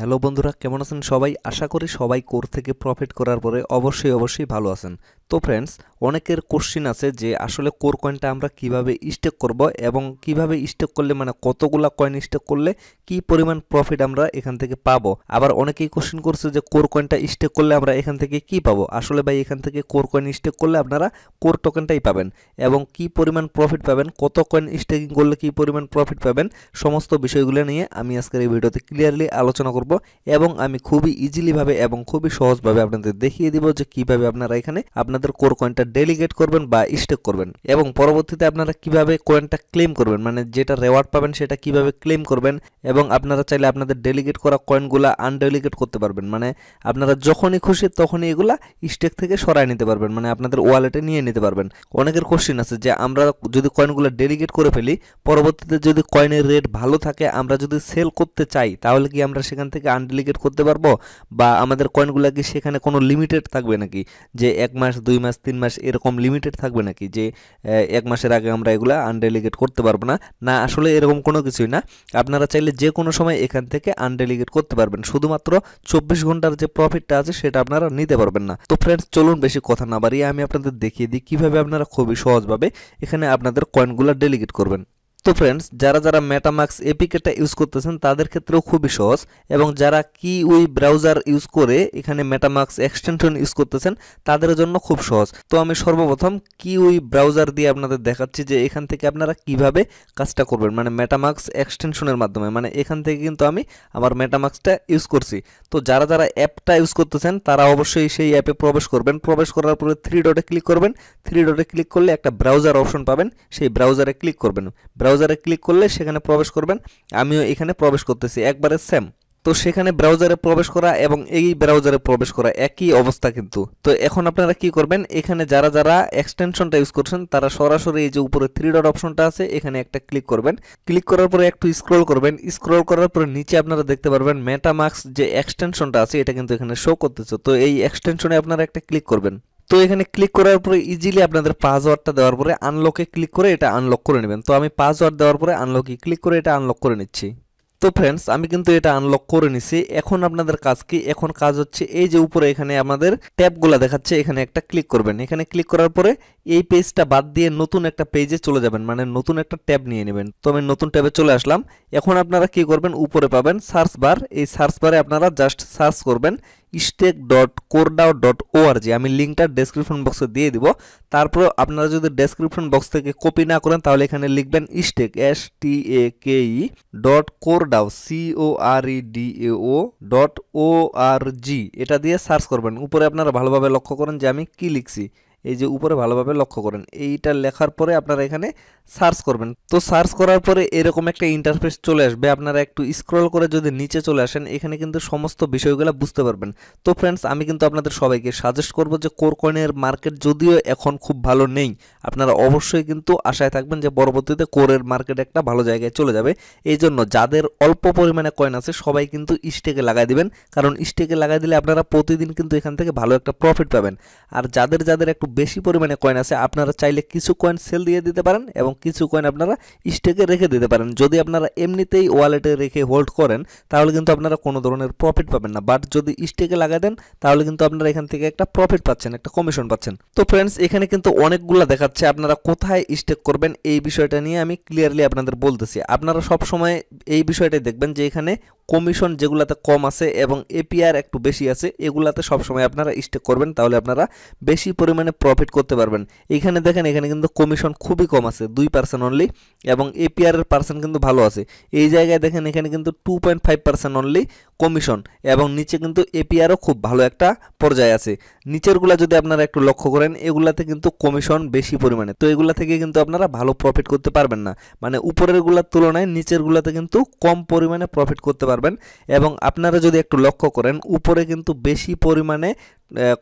hello বন্ধুরা কেমন আছেন সবাই আশা করি সবাই কোর থেকে প্রফিট করার পরে অবশ্যই অবশ্যই ভালো আছেন তো ফ্রেন্ডস অনেকের কোশ্চিন আছে যে আসলে কোর কয়েনটা আমরা কিভাবে স্টেক করব এবং কিভাবে স্টেক করলে মানে কতগুলা কয়েন স্টেক করলে কি পরিমাণ প্রফিট আমরা এখান থেকে পাবো আবার অনেকেই কোশ্চিন করছে যে কোর কয়েনটা স্টেক করলে আমরা এখান থেকে কি পাবো আসলে ভাই এখান থেকে কোর কয়েন স্টেক করলে আপনারা কোর টোকেনটাই পাবেন এবং কি পরিমাণ প্রফিট পাবেন কত কয়েন স্টেকিং করলে কি পরিমাণ প্রফিট পাবেন সমস্ত বিষয়গুলো নিয়ে আমি আজকের এই ভিডিওতে ক্লিয়ারলি আলোচনা করব থাকবো এবং আমি খুবই ইজিলিভাবে এবং খুবই সহজভাবে আপনাদের দেখিয়ে দিব যে কিভাবে আপনারা এখানে আপনাদের কোর কয়েনটা ডেলিগেট করবেন বা স্টেক করবেন এবং পরবর্তীতে আপনারা কিভাবে কয়েনটা ক্লেম করবেন মানে যেটা রেওয়ার্ড পাবেন সেটা কিভাবে ক্লেম করবেন এবং আপনারা চাইলে আপনাদের ডেলিগেট করা কয়েনগুলা আনডেলিগেট করতে পারবেন মানে আপনারা যখনই খুশি তখনই এগুলা স্টেক থেকে সরাই নিতে পারবেন মানে আপনাদের ওয়ালেটে নিয়ে নিতে পারবেন অনেকের কোশ্চিন আছে যে আমরা যদি কয়েনগুলো ডেলিগেট করে ফেলি পরবর্তীতে যদি কয়েনের রেট ভালো থাকে আমরা যদি সেল করতে চাই তাহলে কি আমরা সেখান থেকে আনডিলিগেট করতে পারবো বা আমাদের কয়েনগুলো কি সেখানে কোনো লিমিটেড থাকবে নাকি যে এক মাস দুই মাস তিন মাস এরকম লিমিটেড থাকবে নাকি যে এক মাসের আগে আমরা এগুলো আনডেলিগেট করতে পারবো না না আসলে এরকম কোনো কিছুই না আপনারা চাইলে যে কোনো সময় এখান থেকে আনডেলিগেট করতে পারবেন শুধুমাত্র চব্বিশ ঘন্টার যে প্রফিটটা আছে সেটা আপনারা নিতে পারবেন না তো ফ্রেন্ডস চলুন বেশি কথা না বাড়িয়ে আমি আপনাদের দেখিয়ে দিই কীভাবে আপনারা খুবই সহজভাবে এখানে আপনাদের কয়েনগুলো ডেলিগেট করবেন তো ফ্রেন্ডস যারা যারা মেটামাক্স এপিকেটা ইউজ করতেছেন তাদের ক্ষেত্রেও খুবই সহজ এবং যারা কি ওই ব্রাউজার ইউজ করে এখানে মেটামাক্স এক্সটেনশন ইউজ করতেছেন তাদের জন্য খুব সহজ তো আমি সর্বপ্রথম কি ওই ব্রাউজার দিয়ে আপনাদের দেখাচ্ছি যে এখান থেকে আপনারা কিভাবে কাজটা করবেন মানে মেটামাক্স এক্সটেনশনের মাধ্যমে মানে এখান থেকে কিন্তু আমি আমার মেটামাক্সটা ইউজ করছি তো যারা যারা অ্যাপটা ইউজ করতেছেন তারা অবশ্যই সেই অ্যাপে প্রবেশ করবেন প্রবেশ করার পরে থ্রি ডটে ক্লিক করবেন থ্রি ডটে ক্লিক করলে একটা ব্রাউজার অপশন পাবেন সেই ব্রাউজারে ক্লিক করবেন ব্রাউজারে ক্লিক করলে সেখানে প্রবেশ করবেন আমিও এখানে প্রবেশ করতেছি একবারে সেম তো সেখানে ব্রাউজারে প্রবেশ করা এবং এই ব্রাউজারে প্রবেশ করা একই অবস্থা কিন্তু তো এখন আপনারা কি করবেন এখানে যারা যারা এক্সটেনশনটা ইউজ করছেন তারা সরাসরি এই যে উপরে থ্রি ডট অপশনটা আছে এখানে একটা ক্লিক করবেন ক্লিক করার পরে একটু স্ক্রল করবেন স্ক্রল করার পরে নিচে আপনারা দেখতে পারবেন মেটামার্কস যে এক্সটেনশনটা আছে এটা কিন্তু এখানে শো করতেছে তো এই এক্সটেনশনে আপনারা একটা ক্লিক করবেন তো এখানে ক্লিক করার পরে ইজিলি আপনাদের পাসওয়ার্ডটা দেওয়ার পরে আনলকে ক্লিক করে এটা আনলক করে নেবেন তো আমি পাসওয়ার্ড দেওয়ার পরে আনলকে ক্লিক করে এটা আনলক করে নিচ্ছি তো ফ্রেন্ডস আমি কিন্তু এটা আনলক করে নিছি এখন আপনাদের কাজ কি এখন কাজ হচ্ছে এই যে উপরে এখানে আমাদের ট্যাবগুলো দেখাচ্ছে এখানে একটা ক্লিক করবেন এখানে ক্লিক করার পরে এই পেজটা বাদ দিয়ে নতুন একটা পেজে চলে যাবেন মানে নতুন একটা ট্যাব নিয়ে নেবেন তো আমি নতুন ট্যাবে চলে আসলাম এখন আপনারা কি করবেন উপরে পাবেন সার্চ বার এই সার্চ বারে আপনারা জাস্ট সার্চ করবেন stake dot coredao dot O R G আমি লিঙ্কটা ডেসক্রিপশন বক্সে দিয়ে দিব তারপর আপনারা যদি ডেসক্রিপশন বক্স থেকে কপি না করেন তাহলে এখানে লিখবেন stake S T A K E dot coredao C O R E D A O dot O R G এটা দিয়ে সার্চ করবেন উপরে আপনারা ভালোভাবে লক্ষ্য করেন যে আমি কি লিখছি এই যে উপরে ভালোভাবে লক্ষ্য করেন এইটা লেখার পরে আপনারা এখানে সার্চ করবেন তো সার্চ করার পরে এরকম একটা ইন্টারফেস চলে আসবে আপনারা একটু স্ক্রল করে যদি নিচে চলে আসেন এখানে কিন্তু সমস্ত বিষয়গুলো বুঝতে পারবেন তো ফ্রেন্ডস আমি কিন্তু আপনাদের সবাইকে সাজেস্ট করব যে কোরকয়েনের মার্কেট যদিও এখন খুব ভালো নেই আপনারা অবশ্যই কিন্তু আশায় থাকবেন যে পরবর্তীতে কোরের মার্কেট একটা ভালো জায়গায় চলে যাবে এই জন্য যাদের অল্প পরিমাণে কয়েন আছে সবাই কিন্তু স্টেকে লাগাই দিবেন কারণ স্টেকে লাগাই দিলে আপনারা প্রতিদিন কিন্তু এখান থেকে ভালো একটা প্রফিট পাবেন আর যাদের যাদের একটু বেশি পরিমাণে কয়েন আছে আপনারা চাইলে কিছু কয়েন সেল দিয়ে দিতে পারেন এবং কিছু কয়েন আপনারা স্টেকে রেখে দিতে পারেন যদি আপনারা এমনিতেই ওয়ালেটে রেখে হোল্ড করেন তাহলে কিন্তু আপনারা কোনো ধরনের প্রফিট পাবেন না বাট যদি স্টেকে লাগাই দেন তাহলে কিন্তু আপনারা এখান থেকে একটা প্রফিট পাচ্ছেন একটা কমিশন পাচ্ছেন তো ফ্রেন্ডস এখানে কিন্তু অনেকগুলো দেখাচ্ছে আপনারা কোথায় স্টেক করবেন এই বিষয়টা নিয়ে আমি ক্লিয়ারলি আপনাদের বলতেছি আপনারা সব সময় এই বিষয়টাই দেখবেন যে এখানে কমিশন যেগুলাতে কম আছে এবং এপিআর একটু বেশি আছে এগুলাতে সবসময় আপনারা স্টেক করবেন তাহলে আপনারা বেশি পরিমাণে প্রফিট করতে পারবেন এখানে দেখেন এখানে কিন্তু কমিশন খুবই কম আছে দুই পার্সেন্ট অনলি এবং এপিআরের পার্সেন্ট কিন্তু ভালো আছে এই জায়গায় দেখেন এখানে কিন্তু two point five percent only commission এবং নিচে কিন্তু এপিআরও খুব ভালো একটা পর্যায়ে আছে নিচেরগুলা যদি আপনারা একটু লক্ষ্য করেন এগুলাতে কিন্তু কমিশন বেশি পরিমাণে তো এগুলা থেকে কিন্তু আপনারা ভালো প্রফিট করতে পারবেন না মানে উপরেরগুলার তুলনায় নিচেরগুলাতে কিন্তু কম পরিমাণে প্রফিট করতে পারবেন এবং আপনারা যদি একটু লক্ষ্য করেন উপরে কিন্তু বেশি পরিমাণে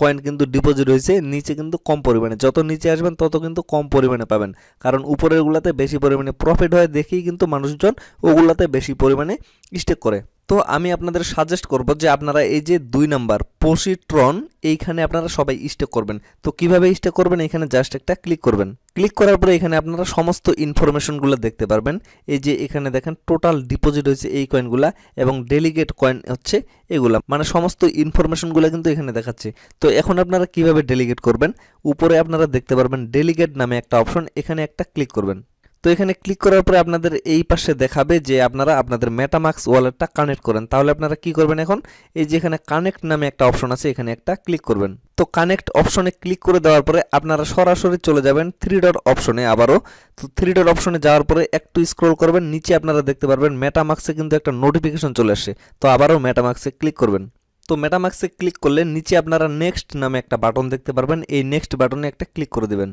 কয়েন কিন্তু ডিপোজিট হয়েছে নিচে কিন্তু কম পরিমাণে যত নিচে আসবেন তত কিন্তু কম পরিমাণে পাবেন কারণ উপরেরগুলাতে বেশি পরিমাণে প্রফিট হয় দেখেই কিন্তু মানুষজন ওগুলাতে বেশি পরিমাণে স্টেক করে তো আমি আপনাদের সাজেস্ট করব যে আপনারা এই যে দুই নাম্বার পসিট্রন এইখানে আপনারা সবাই স্টক করবেন তো কিভাবে স্টক করবেন এখানে জাস্ট একটা ক্লিক করবেন ক্লিক করার পরে এখানে আপনারা সমস্ত ইনফরমেশনগুলো দেখতে পারবেন এই যে এখানে দেখেন টোটাল ডিপোজিট হয়েছে এই কয়েনগুলা এবং ডেলিগেট কয়েন হচ্ছে এগুলা মানে সমস্ত ইনফরমেশনগুলো কিন্তু এখানে দেখাচ্ছে তো এখন আপনারা কিভাবে ডেলিগেট করবেন উপরে আপনারা দেখতে পারবেন ডেলিগেট নামে একটা অপশন এখানে একটা ক্লিক করবেন তো এখানে ক্লিক করার পরে আপনাদের এই পাশে দেখাবে যে আপনারা আপনাদের মেটামাক্স ওয়ালেটটা কানেক্ট করেন তাহলে আপনারা কি করবেন এখন এই যে এখানে কানেক্ট নামে একটা অপশন আছে এখানে একটা ক্লিক করবেন তো কানেক্ট অপশনে ক্লিক করে দেওয়ার পরে আপনারা সরাসরি চলে যাবেন থ্রি ডট অপশনে আবারও তো থ্রি ডট অপশনে যাওয়ার পরে একটু স্ক্রল করবেন নিচে আপনারা দেখতে পারবেন মেটামাক্সে কিন্তু একটা নোটিফিকেশন চলে আসে তো আবারও মেটামাক্সে ক্লিক করবেন তো মেটামাক্সে ক্লিক করলে নিচে আপনারা নেক্সট নামে একটা বাটন দেখতে পারবেন এই নেক্সট বাটনে একটা ক্লিক করে দেবেন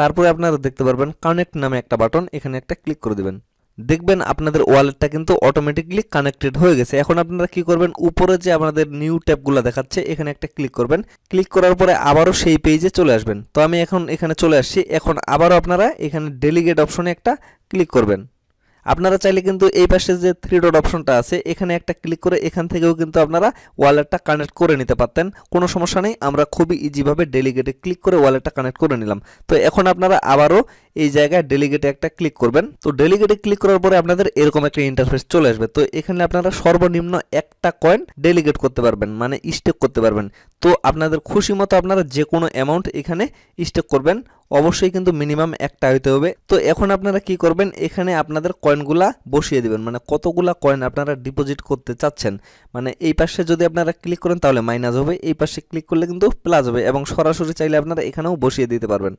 তারপরে আপনারা দেখতে পারবেন কানেক্ট নামে একটা বাটন এখানে একটা ক্লিক করে দেবেন দেখবেন আপনাদের ওয়ালেটটা কিন্তু অটোমেটিকলি কানেক্টেড হয়ে গেছে এখন আপনারা কি করবেন উপরে যে আপনাদের নিউ ট্যাবগুলো দেখাচ্ছে এখানে একটা ক্লিক করবেন ক্লিক করার পরে আবারও সেই পেজে চলে আসবেন তো আমি এখন এখানে চলে আসছি এখন আবারও আপনারা এখানে ডেলিগেট অপশনে একটা ক্লিক করবেন আপনারা চাইলে কিন্তু এই পাশে যে থ্রি ডট অপশনটা আছে এখানে একটা ক্লিক করে এখান থেকেও কিন্তু আপনারা ওয়ালেটটা কানেক্ট করে নিতে পারতেন কোনো সমস্যা নেই আমরা খুবই ইজিভাবে ডেলিগেটে ক্লিক করে ওয়ালেটটা কানেক্ট করে নিলাম তো এখন আপনারা আবারও এই জায়গায় ডেলিগেটে একটা ক্লিক করবেন তো ডেলিগেটে ক্লিক করার পরে আপনাদের এরকম একটা ইন্টারফেস চলে আসবে তো এখানে আপনারা সর্বনিম্ন একটা কয়েন ডেলিগেট করতে পারবেন মানে স্টেক করতে পারবেন তো আপনাদের খুশি মতো আপনারা যে কোনো অ্যামাউন্ট এখানে স্টেক করবেন অবশ্যই কিন্তু মিনিমাম একটা হইতে হবে তো এখন আপনারা কি করবেন এখানে আপনাদের কয়েন কয়েনগুলা বসিয়ে দিবেন মানে কতগুলা কয়েন আপনারা ডিপোজিট করতে চাচ্ছেন মানে এই পাশে যদি আপনারা ক্লিক করেন তাহলে মাইনাস হবে এই পাশে ক্লিক করলে কিন্তু প্লাস হবে এবং সরাসরি চাইলে আপনারা এখানেও বসিয়ে দিতে পারবেন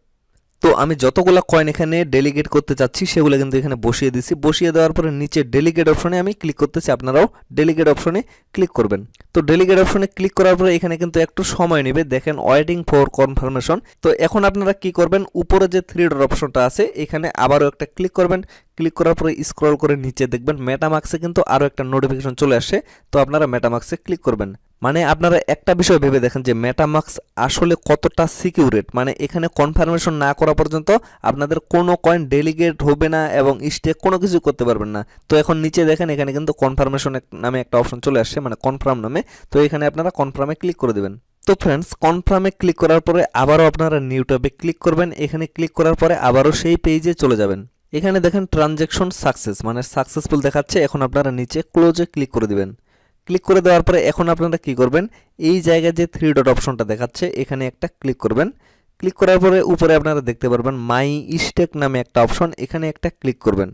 তো আমি যতগুলো কয়েন এখানে ডেলিগেট করতে চাচ্ছি সেগুলো কিন্তু এখানে বসিয়ে দিচ্ছি বসিয়ে দেওয়ার পরে নিচে ডেলিগেট অপশনে আমি ক্লিক করতেছি আপনারাও ডেলিগেট অপশনে ক্লিক করবেন তো ডেলিগেট অপশনে ক্লিক করার পরে এখানে কিন্তু একটু সময় নেবে দেখেন ওয়েটিং ফর কনফার্মেশন তো এখন আপনারা কি করবেন উপরে যে থ্রি ডট অপশনটা আছে এখানে আবারও একটা ক্লিক করবেন ক্লিক করার পরে স্ক্রল করে নিচে দেখবেন মেটামাক্সে কিন্তু আরও একটা নোটিফিকেশন চলে আসে তো আপনারা মেটামাক্সে ক্লিক করবেন মানে আপনারা একটা বিষয় ভেবে দেখেন যে মেটামাক্স আসলে কতটা সিকিউরেট মানে এখানে কনফার্মেশন না করা পর্যন্ত আপনাদের কোনো কয়েন ডেলিগেট হবে না এবং স্টেক কোনো কিছু করতে পারবেন না তো এখন নিচে দেখেন এখানে কিন্তু কনফার্মেশন নামে একটা অপশন চলে আসছে মানে কনফার্ম নামে তো এখানে আপনারা কনফার্মে ক্লিক করে দেবেন তো ফ্রেন্ডস কনফার্মে ক্লিক করার পরে আবারও আপনারা নিউ ট্যাবে ক্লিক করবেন এখানে ক্লিক করার পরে আবারও সেই পেজে চলে যাবেন এখানে দেখেন ট্রানজ্যাকশন সাকসেস মানে সাকসেসফুল দেখাচ্ছে এখন আপনারা নিচে ক্লোজে ক্লিক করে দেবেন ক্লিক করে দেওয়ার পরে এখন আপনারা কি করবেন এই জায়গায় যে থ্রি ডট অপশনটা দেখাচ্ছে এখানে একটা ক্লিক করবেন ক্লিক করার পরে উপরে আপনারা দেখতে পারবেন মাই স্টেক নামে একটা অপশন এখানে একটা ক্লিক করবেন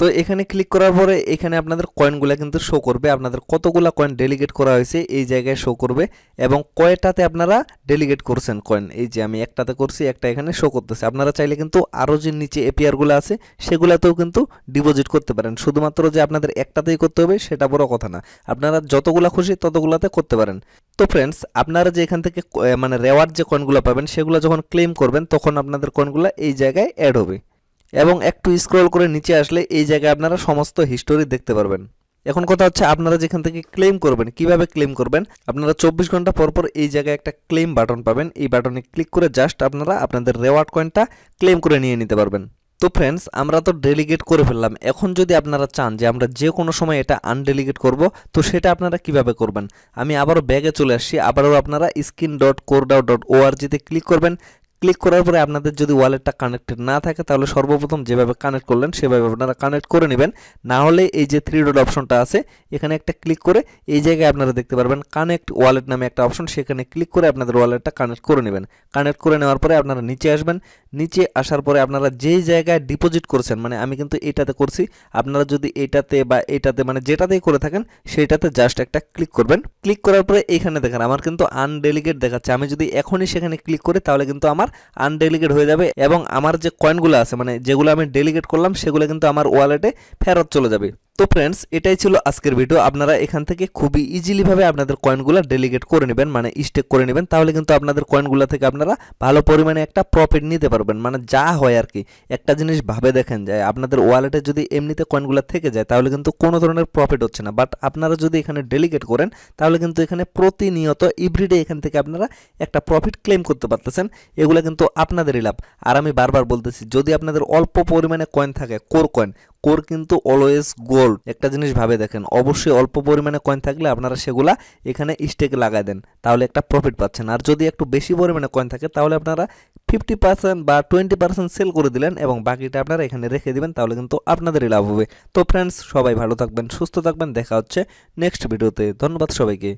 তো এখানে ক্লিক করার পরে এখানে আপনাদের কয়েনগুলো কিন্তু শো করবে আপনাদের কতগুলো কয়েন ডেলিগেট করা হয়েছে এই জায়গায় শো করবে এবং কয়টাতে আপনারা ডেলিগেট করছেন কয়েন এই যে আমি একটাতে করছি একটা এখানে শো করতেছে আপনারা চাইলে কিন্তু আরও যে নিচে এপিআরগুলো আছে সেগুলাতেও কিন্তু ডিপোজিট করতে পারেন শুধুমাত্র যে আপনাদের একটাতেই করতে হবে সেটা বড় কথা না আপনারা যতগুলো খুশি ততগুলাতে করতে পারেন তো ফ্রেন্ডস আপনারা যে এখান থেকে মানে রেওয়ার্ড যে কয়েনগুলো পাবেন সেগুলো যখন ক্লেম করবেন তখন আপনাদের কয়েনগুলো এই জায়গায় অ্যাড হবে এবং একটু স্ক্রল করে নিচে আসলে এই জায়গায় আপনারা সমস্ত হিস্টোরি দেখতে পারবেন এখন কথা হচ্ছে আপনারা যেখান থেকে ক্লেম করবেন কিভাবে ক্লেম করবেন আপনারা চব্বিশ ঘন্টা পর পর এই জায়গায় একটা ক্লেম বাটন পাবেন এই বাটনে ক্লিক করে জাস্ট আপনারা আপনাদের রেওয়ার্ড কয়েনটা ক্লেম করে নিয়ে নিতে পারবেন তো ফ্রেন্ডস আমরা তো ডেলিগেট করে ফেললাম এখন যদি আপনারা চান যে আমরা যে কোনো সময় এটা আনডেলিগেট করব তো সেটা আপনারা কিভাবে করবেন আমি আবারও ব্যাগে চলে আসছি আবারও আপনারা স্কিন ডট কোরডাও ডট ওআরজিতে ক্লিক করবেন ক্লিক করার পরে আপনাদের যদি ওয়ালেটটা কানেক্টেড না থাকে তাহলে সর্বপ্রথম যেভাবে কানেক্ট করলেন সেভাবে আপনারা কানেক্ট করে নেবেন না হলে এই যে থ্রি ডট অপশনটা আছে এখানে একটা ক্লিক করে এই জায়গায় আপনারা দেখতে পারবেন কানেক্ট ওয়ালেট নামে একটা অপশন সেখানে ক্লিক করে আপনাদের ওয়ালেটটা কানেক্ট করে নেবেন কানেক্ট করে নেওয়ার পরে আপনারা নিচে আসবেন নিচে আসার পরে আপনারা যেই জায়গায় ডিপোজিট করছেন মানে আমি কিন্তু এটাতে করছি আপনারা যদি এটাতে বা এটাতে মানে যেটাতেই করে থাকেন সেটাতে জাস্ট একটা ক্লিক করবেন ক্লিক করার পরে এখানে দেখেন আমার কিন্তু আনডেলিগেট দেখাচ্ছে আমি যদি এখনই সেখানে ক্লিক করি তাহলে কিন্তু আমার আনডেলিগেট হয়ে যাবে এবং আমার যে কয়েনগুলো আছে মানে যেগুলো আমি ডেলিগেট করলাম সেগুলো কিন্তু আমার ওয়ালেটে ফেরত চলে যাবে তো ফ্রেন্ডস এটাই ছিল আজকের ভিডিও আপনারা এখান থেকে খুবই ইজিলিভাবে আপনাদের কয়েনগুলো ডেলিগেট করে নেবেন মানে স্টেক করে নেবেন তাহলে কিন্তু আপনাদের কয়েনগুলো থেকে আপনারা ভালো পরিমাণে একটা প্রফিট নিতে পারবেন মানে যা হয় আর কি একটা জিনিস ভাবে দেখেন যায় আপনাদের ওয়ালেটে যদি এমনিতে কয়েনগুলো থেকে যায় তাহলে কিন্তু কোনো ধরনের প্রফিট হচ্ছে না বাট আপনারা যদি এখানে ডেলিগেট করেন তাহলে কিন্তু এখানে প্রতিনিয়ত ইভরিডে এখান থেকে আপনারা একটা প্রফিট ক্লেম করতে পারতেছেন এগুলো কিন্তু আপনাদেরই লাভ আর আমি বারবার বলতেছি যদি আপনাদের অল্প পরিমাণে কয়েন থাকে কোর কয়েন কোর কিন্তু অলওয়েজ গোল্ড একটা জিনিস ভাবে দেখেন অবশ্যই অল্প পরিমাণে কয়েন থাকলে আপনারা সেগুলা এখানে স্টেকে লাগাই দেন তাহলে একটা প্রফিট পাচ্ছেন আর যদি একটু বেশি পরিমাণে কয়েন থাকে তাহলে আপনারা ফিফটি পার্সেন্ট বা টোয়েন্টি পার্সেন্ট সেল করে দিলেন এবং বাকিটা আপনারা এখানে রেখে দিবেন তাহলে কিন্তু আপনাদেরই লাভ হবে তো ফ্রেন্ডস সবাই ভালো থাকবেন সুস্থ থাকবেন দেখা হচ্ছে নেক্সট ভিডিওতে ধন্যবাদ সবাইকে